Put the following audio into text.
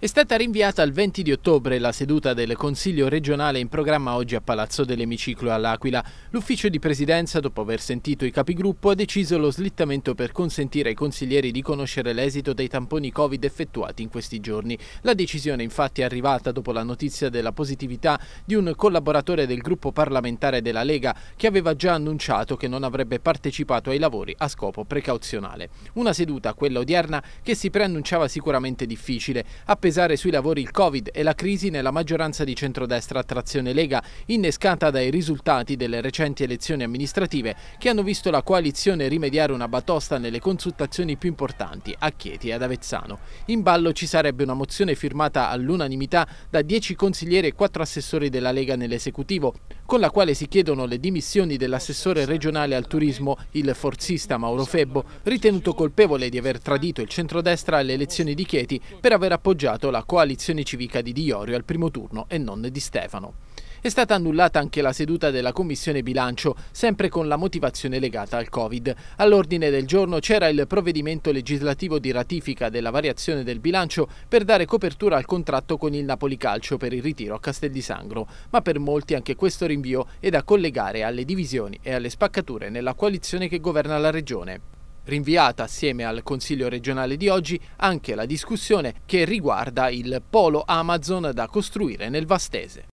È stata rinviata al 20 di ottobre la seduta del Consiglio regionale in programma oggi a Palazzo dell'Emiciclo all'Aquila. L'ufficio di presidenza, dopo aver sentito i capigruppo, ha deciso lo slittamento per consentire ai consiglieri di conoscere l'esito dei tamponi Covid effettuati in questi giorni. La decisione infatti è arrivata dopo la notizia della positività di un collaboratore del gruppo parlamentare della Lega che aveva già annunciato che non avrebbe partecipato ai lavori a scopo precauzionale. Una seduta, quella odierna, che si preannunciava sicuramente difficile. Appena pesare sui lavori il Covid e la crisi nella maggioranza di centrodestra a trazione Lega, innescata dai risultati delle recenti elezioni amministrative che hanno visto la coalizione rimediare una batosta nelle consultazioni più importanti a Chieti e ad Avezzano. In ballo ci sarebbe una mozione firmata all'unanimità da 10 consiglieri e 4 assessori della Lega nell'esecutivo, con la quale si chiedono le dimissioni dell'assessore regionale al turismo, il forzista Mauro Febbo, ritenuto colpevole di aver tradito il centrodestra alle elezioni di Chieti per aver appoggiato candidato la coalizione civica di Diorio al primo turno e non di Stefano. È stata annullata anche la seduta della Commissione Bilancio, sempre con la motivazione legata al Covid. All'ordine del giorno c'era il provvedimento legislativo di ratifica della variazione del bilancio per dare copertura al contratto con il Napoli Calcio per il ritiro a Castel di Sangro, ma per molti anche questo rinvio è da collegare alle divisioni e alle spaccature nella coalizione che governa la regione rinviata assieme al Consiglio regionale di oggi anche la discussione che riguarda il polo Amazon da costruire nel Vastese.